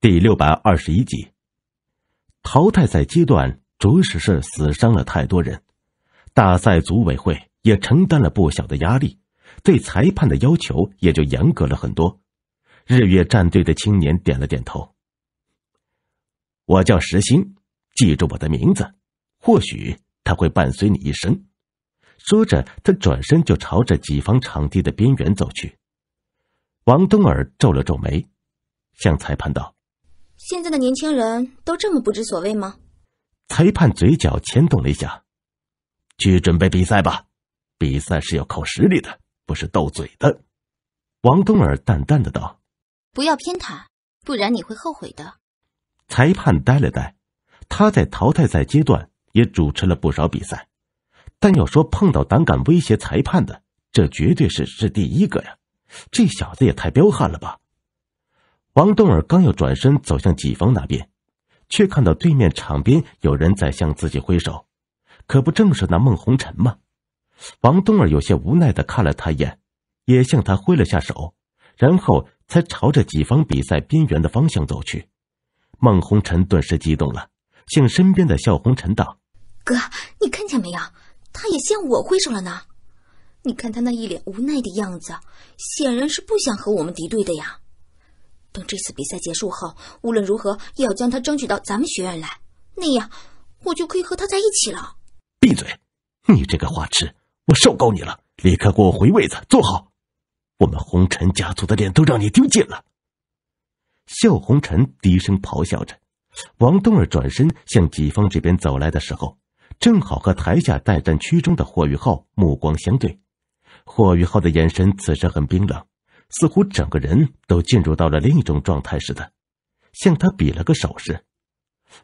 第六百二十一集，淘汰赛阶段着实是死伤了太多人，大赛组委会也承担了不小的压力，对裁判的要求也就严格了很多。日月战队的青年点了点头：“我叫石星，记住我的名字，或许他会伴随你一生。”说着，他转身就朝着己方场地的边缘走去。王东儿皱了皱眉，向裁判道。现在的年轻人都这么不知所谓吗？裁判嘴角牵动了一下，去准备比赛吧。比赛是要靠实力的，不是斗嘴的。王东儿淡淡的道：“不要偏袒，不然你会后悔的。”裁判呆了呆，他在淘汰赛阶段也主持了不少比赛，但要说碰到胆敢威胁裁判的，这绝对是是第一个呀。这小子也太彪悍了吧！王东儿刚要转身走向己方那边，却看到对面场边有人在向自己挥手，可不正是那孟红尘吗？王东儿有些无奈的看了他一眼，也向他挥了下手，然后才朝着己方比赛边缘的方向走去。孟红尘顿时激动了，向身边的笑红尘道：“哥，你看见没有？他也向我挥手了呢。你看他那一脸无奈的样子，显然是不想和我们敌对的呀。”等这次比赛结束后，无论如何也要将他争取到咱们学院来，那样我就可以和他在一起了。闭嘴！你这个花痴，我受够你了！立刻给我回位子，坐好！我们红尘家族的脸都让你丢尽了。笑红尘低声咆哮着。王东儿转身向己方这边走来的时候，正好和台下待战区中的霍雨浩目光相对。霍雨浩的眼神此时很冰冷。似乎整个人都进入到了另一种状态似的，向他比了个手势，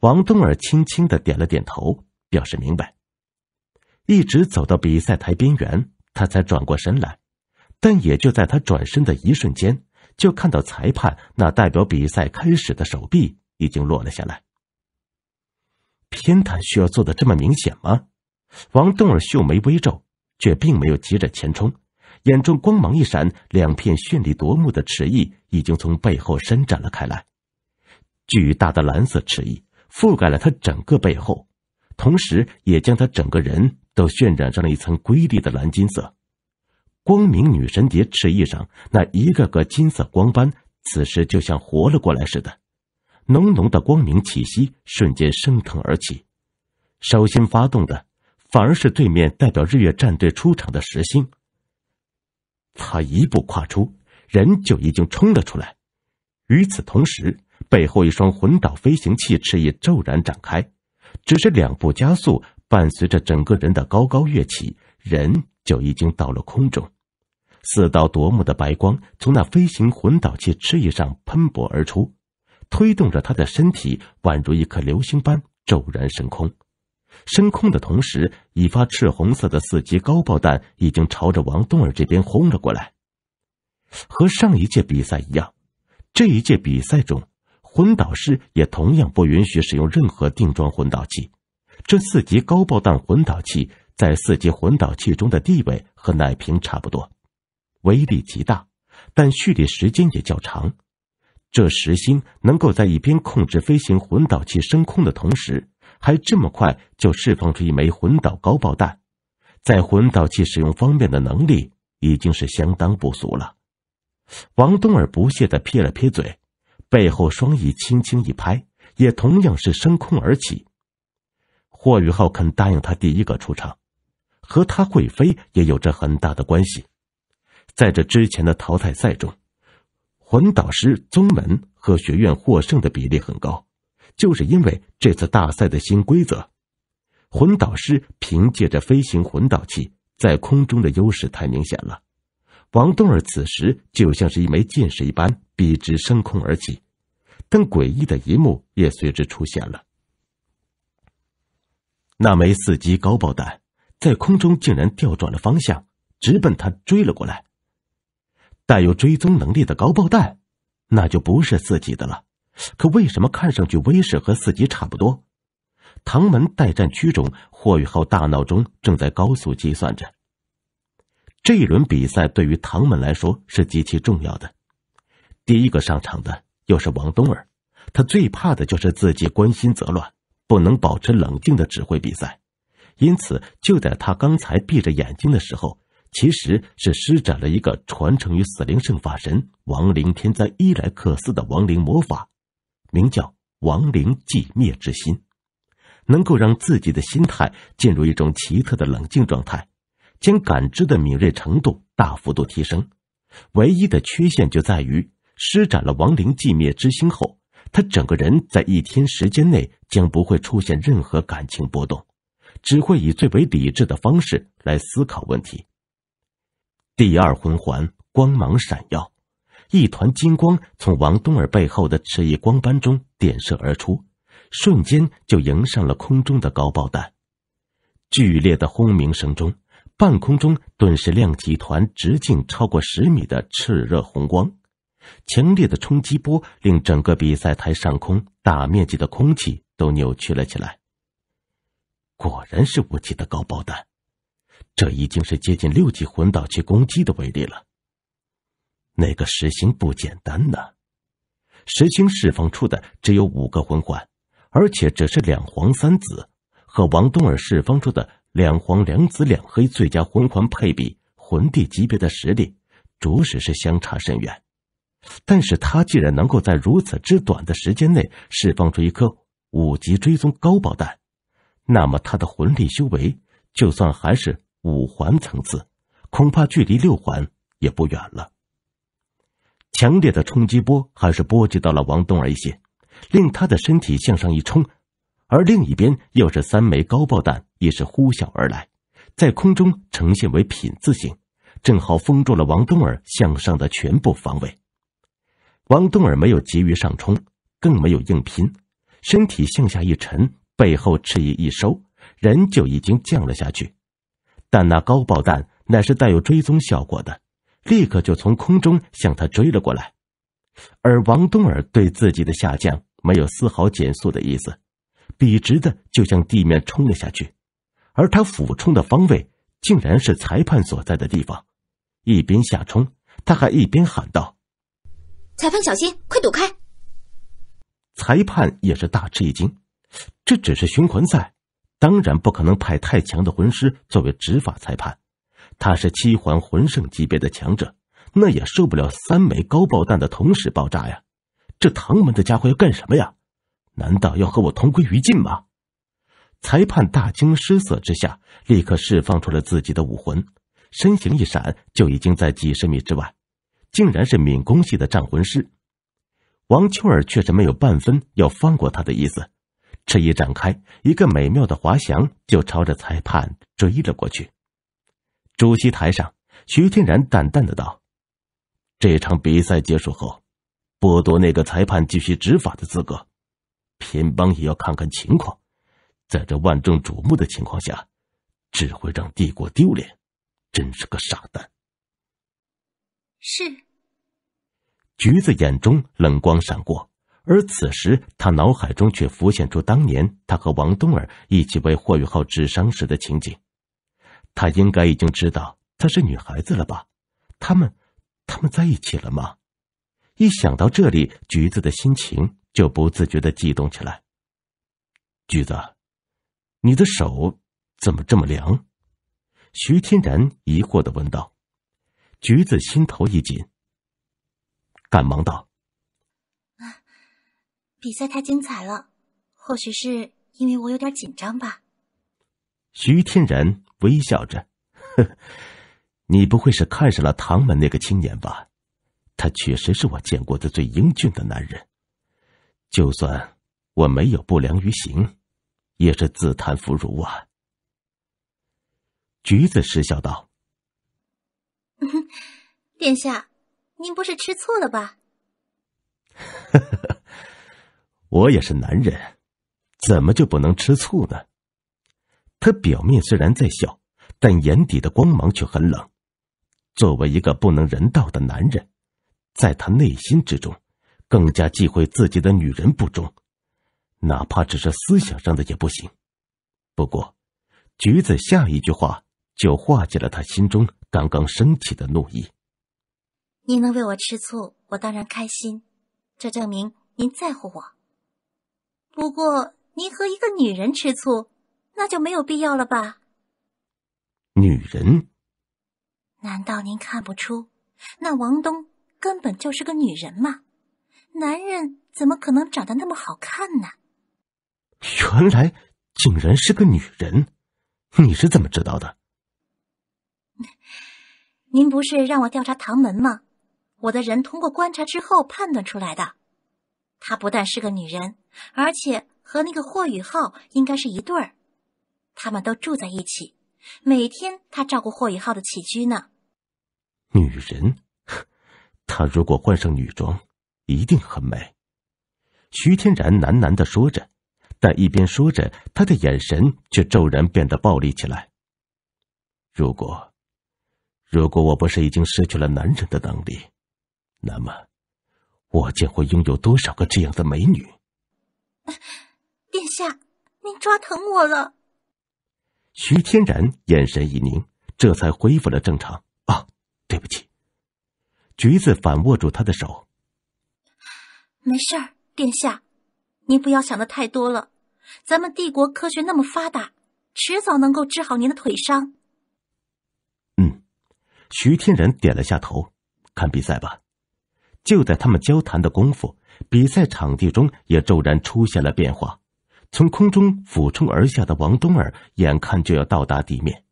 王东儿轻轻的点了点头，表示明白。一直走到比赛台边缘，他才转过身来，但也就在他转身的一瞬间，就看到裁判那代表比赛开始的手臂已经落了下来。偏袒需要做的这么明显吗？王东儿秀眉微皱，却并没有急着前冲。眼中光芒一闪，两片绚丽夺目的翅翼已经从背后伸展了开来。巨大的蓝色翅翼覆盖了他整个背后，同时也将他整个人都渲染上了一层瑰丽的蓝金色。光明女神蝶翅翼上那一个个金色光斑，此时就像活了过来似的，浓浓的光明气息瞬间升腾而起。首先发动的，反而是对面代表日月战队出场的石星。他一步跨出，人就已经冲了出来。与此同时，背后一双魂导飞行器翅翼骤然展开，只是两步加速，伴随着整个人的高高跃起，人就已经到了空中。四道夺目的白光从那飞行魂导器翅翼上喷薄而出，推动着他的身体，宛如一颗流星般骤然升空。升空的同时，一发赤红色的四级高爆弹已经朝着王东儿这边轰了过来。和上一届比赛一样，这一届比赛中，魂导师也同样不允许使用任何定装混导器。这四级高爆弹混导器在四级混导器中的地位和奶瓶差不多，威力极大，但蓄力时间也较长。这实心能够在一边控制飞行混导器升空的同时。还这么快就释放出一枚魂导高爆弹，在魂导器使用方面的能力已经是相当不俗了。王东儿不屑的撇了撇嘴，背后双翼轻轻一拍，也同样是升空而起。霍宇浩肯答应他第一个出场，和他会飞也有着很大的关系。在这之前的淘汰赛中，魂导师宗门和学院获胜的比例很高。就是因为这次大赛的新规则，魂导师凭借着飞行魂导器在空中的优势太明显了。王东儿此时就像是一枚箭矢一般笔直升空而起，但诡异的一幕也随之出现了：那枚四级高爆弹在空中竟然调转了方向，直奔他追了过来。带有追踪能力的高爆弹，那就不是四级的了。可为什么看上去威势和四级差不多？唐门待战区中，霍雨浩大脑中正在高速计算着。这一轮比赛对于唐门来说是极其重要的。第一个上场的又是王冬儿，他最怕的就是自己关心则乱，不能保持冷静的指挥比赛。因此，就在他刚才闭着眼睛的时候，其实是施展了一个传承于死灵圣法神亡灵天灾伊莱克斯的亡灵魔法。名叫“亡灵寂灭之心”，能够让自己的心态进入一种奇特的冷静状态，将感知的敏锐程度大幅度提升。唯一的缺陷就在于，施展了“亡灵寂灭之心”后，他整个人在一天时间内将不会出现任何感情波动，只会以最为理智的方式来思考问题。第二魂环光芒闪耀。一团金光从王东儿背后的赤翼光斑中点射而出，瞬间就迎上了空中的高爆弹。剧烈的轰鸣声中，半空中顿时亮起团直径超过十米的炽热红光。强烈的冲击波令整个比赛台上空大面积的空气都扭曲了起来。果然是无极的高爆弹，这已经是接近六级魂导器攻击的威力了。那个石星不简单呢。石星释放出的只有五个魂环，而且只是两黄三紫，和王东儿释放出的两黄两紫两黑最佳魂环配比，魂帝级别的实力，着实是相差甚远。但是他既然能够在如此之短的时间内释放出一颗五级追踪高爆弹，那么他的魂力修为就算还是五环层次，恐怕距离六环也不远了。强烈的冲击波还是波及到了王东儿一些，令他的身体向上一冲，而另一边又是三枚高爆弹也是呼啸而来，在空中呈现为品字形，正好封住了王东儿向上的全部方位。王东儿没有急于上冲，更没有硬拼，身体向下一沉，背后翅翼一收，人就已经降了下去。但那高爆弹乃是带有追踪效果的。立刻就从空中向他追了过来，而王东儿对自己的下降没有丝毫减速的意思，笔直的就向地面冲了下去，而他俯冲的方位竟然是裁判所在的地方，一边下冲，他还一边喊道：“裁判小心，快躲开！”裁判也是大吃一惊，这只是循环赛，当然不可能派太强的魂师作为执法裁判。他是七环魂圣级别的强者，那也受不了三枚高爆弹的同时爆炸呀！这唐门的家伙要干什么呀？难道要和我同归于尽吗？裁判大惊失色之下，立刻释放出了自己的武魂，身形一闪，就已经在几十米之外。竟然是敏攻系的战魂师。王秋儿却是没有半分要放过他的意思，翅翼展开，一个美妙的滑翔就朝着裁判追了过去。主席台上，徐天然淡淡的道：“这场比赛结束后，剥夺那个裁判继续执法的资格。偏帮也要看看情况，在这万众瞩目的情况下，只会让帝国丢脸，真是个傻蛋。”是。橘子眼中冷光闪过，而此时他脑海中却浮现出当年他和王冬儿一起为霍雨浩治伤时的情景。他应该已经知道她是女孩子了吧？他们，他们在一起了吗？一想到这里，橘子的心情就不自觉的激动起来。橘子，你的手怎么这么凉？徐天然疑惑的问道。橘子心头一紧，赶忙道：“啊，比赛太精彩了，或许是因为我有点紧张吧。”徐天然。微笑着，你不会是看上了唐门那个青年吧？他确实是我见过的最英俊的男人。就算我没有不良于行，也是自叹弗如啊。橘子失笑道：“殿下，您不是吃醋了吧？” 我也是男人，怎么就不能吃醋呢？他表面虽然在笑，但眼底的光芒却很冷。作为一个不能人道的男人，在他内心之中，更加忌讳自己的女人不忠，哪怕只是思想上的也不行。不过，橘子下一句话就化解了他心中刚刚升起的怒意。您能为我吃醋，我当然开心，这证明您在乎我。不过，您和一个女人吃醋。那就没有必要了吧。女人？难道您看不出那王东根本就是个女人吗？男人怎么可能长得那么好看呢？原来竟然是个女人！你是怎么知道的？您不是让我调查唐门吗？我的人通过观察之后判断出来的。她不但是个女人，而且和那个霍雨浩应该是一对儿。他们都住在一起，每天他照顾霍雨浩的起居呢。女人，她如果换上女装，一定很美。徐天然喃喃的说着，但一边说着，他的眼神却骤然变得暴戾起来。如果，如果我不是已经失去了男人的能力，那么，我将会拥有多少个这样的美女？殿下，您抓疼我了。徐天然眼神一凝，这才恢复了正常。啊，对不起。橘子反握住他的手，没事儿，殿下，您不要想的太多了。咱们帝国科学那么发达，迟早能够治好您的腿伤。嗯，徐天然点了下头，看比赛吧。就在他们交谈的功夫，比赛场地中也骤然出现了变化。从空中俯冲而下的王冬儿眼看就要到达地面，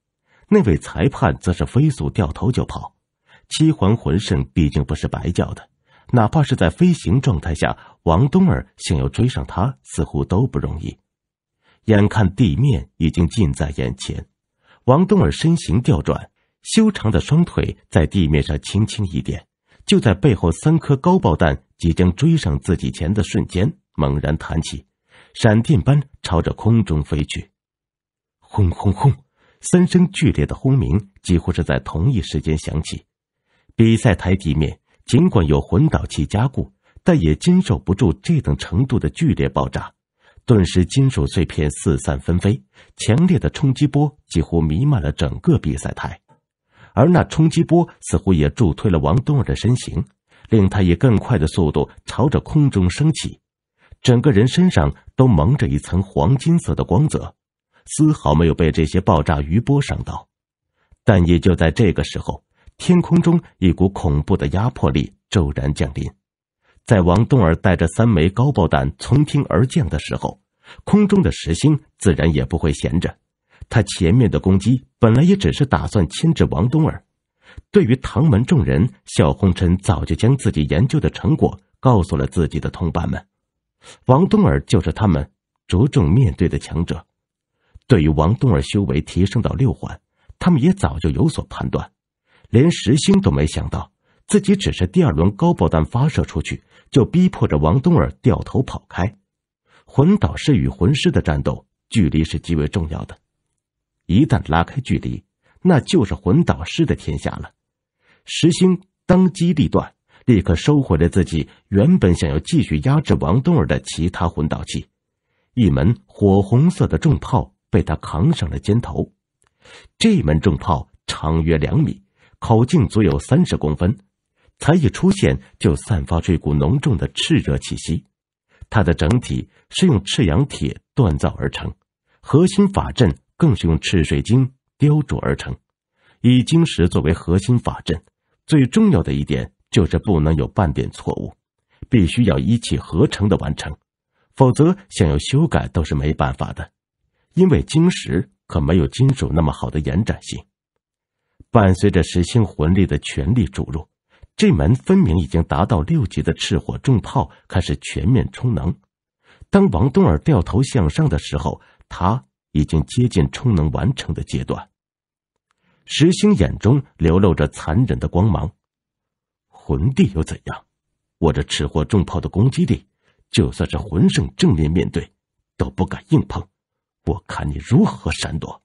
那位裁判则是飞速掉头就跑。七环魂圣毕竟不是白叫的，哪怕是在飞行状态下，王冬儿想要追上他似乎都不容易。眼看地面已经近在眼前，王冬儿身形调转，修长的双腿在地面上轻轻一点，就在背后三颗高爆弹即将追上自己前的瞬间，猛然弹起。闪电般朝着空中飞去，轰轰轰！三声剧烈的轰鸣几乎是在同一时间响起。比赛台地面尽管有混导器加固，但也经受不住这等程度的剧烈爆炸，顿时金属碎片四散纷飞。强烈的冲击波几乎弥漫了整个比赛台，而那冲击波似乎也助推了王东的身形，令他以更快的速度朝着空中升起。整个人身上都蒙着一层黄金色的光泽，丝毫没有被这些爆炸余波伤到。但也就在这个时候，天空中一股恐怖的压迫力骤然降临。在王东儿带着三枚高爆弹从天而降的时候，空中的石星自然也不会闲着。他前面的攻击本来也只是打算牵制王东儿。对于唐门众人，小红尘早就将自己研究的成果告诉了自己的同伴们。王东儿就是他们着重面对的强者。对于王东儿修为提升到六环，他们也早就有所判断。连石星都没想到，自己只是第二轮高爆弹发射出去，就逼迫着王东儿掉头跑开。魂导师与魂师的战斗，距离是极为重要的。一旦拉开距离，那就是魂导师的天下了。石星当机立断。立刻收回了自己原本想要继续压制王东儿的其他魂导器，一门火红色的重炮被他扛上了肩头。这门重炮长约两米，口径足有三十公分，才一出现就散发出一股浓重的炽热气息。它的整体是用赤阳铁锻造而成，核心法阵更是用赤水晶雕琢而成，以晶石作为核心法阵。最重要的一点。就是不能有半点错误，必须要一气呵成的完成，否则想要修改都是没办法的，因为晶石可没有金属那么好的延展性。伴随着石星魂力的全力注入，这门分明已经达到六级的赤火重炮开始全面充能。当王东儿掉头向上的时候，他已经接近充能完成的阶段。石星眼中流露着残忍的光芒。魂帝又怎样？我这吃火重炮的攻击力，就算是魂圣正面面对，都不敢硬碰。我看你如何闪躲。